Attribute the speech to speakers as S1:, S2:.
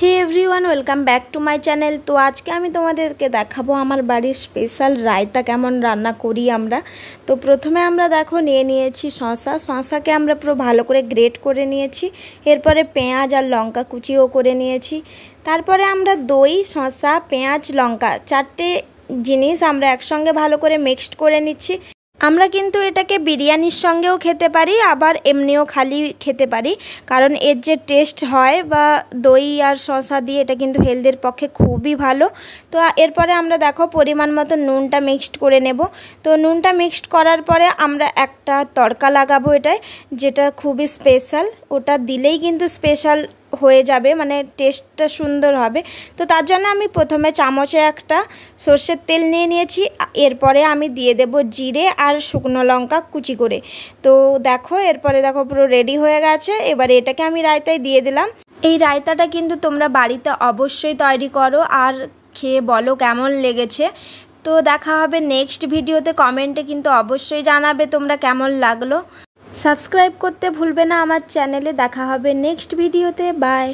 S1: hey everyone welcome back to my channel তো আজকে আমি তোমাদেরকে দেখাবো আমার বাড়ির স্পেশাল রায়তা কেমন রান্না করি আমরা তো প্রথমে আমরা দেখো নিয়ে নিয়েছি শশা শশাকে আমরা পুরো ভালো করে গ্রেট করে নিয়েছি এরপরে পেঁয়াজ আর লঙ্কা কুচিও করে নিয়েছি তারপরে আমরা দই শশা পেঁয়াজ লঙ্কা চারটে জিনিস আমরা একসঙ্গে ভালো করে মিক্সড করে নিচ্ছি আমরা কিন্তু এটাকে বিরিয়ানির সঙ্গেও খেতে পারি আবার এমনিও খালি খেতে পারি কারণ এর যে টেস্ট হয় বা দই আর শশা দিয়ে এটা কিন্তু হেলদের পক্ষে খুবই ভালো তো এরপরে আমরা দেখো পরিমাণ মতো নুনটা মিক্সড করে নেব তো নুনটা মিক্সড করার পরে আমরা একটা তড়কা লাগাবো এটায় যেটা খুবই স্পেশাল ওটা দিলেই কিন্তু স্পেশাল হয়ে যাবে মানে টেস্টটা সুন্দর হবে তো তার জন্য আমি প্রথমে চামচে একটা সর্ষের তেল নিয়ে নিয়েছি এরপরে আমি দিয়ে দেব জিরে আর শুকনো লঙ্কা কুচি করে তো দেখো এরপরে দেখো পুরো রেডি হয়ে গেছে এবারে এটাকে আমি রায়তায় দিয়ে দিলাম এই রায়তাটা কিন্তু তোমরা বাড়িতে অবশ্যই তৈরি করো আর খেয়ে বলো কেমন লেগেছে তো দেখা হবে নেক্সট ভিডিওতে কমেন্টে কিন্তু অবশ্যই জানাবে তোমরা কেমন লাগলো সাবস্ক্রাইব করতে ভুলবে না আমার চ্যানেলে দেখা হবে নেক্সট ভিডিওতে বাই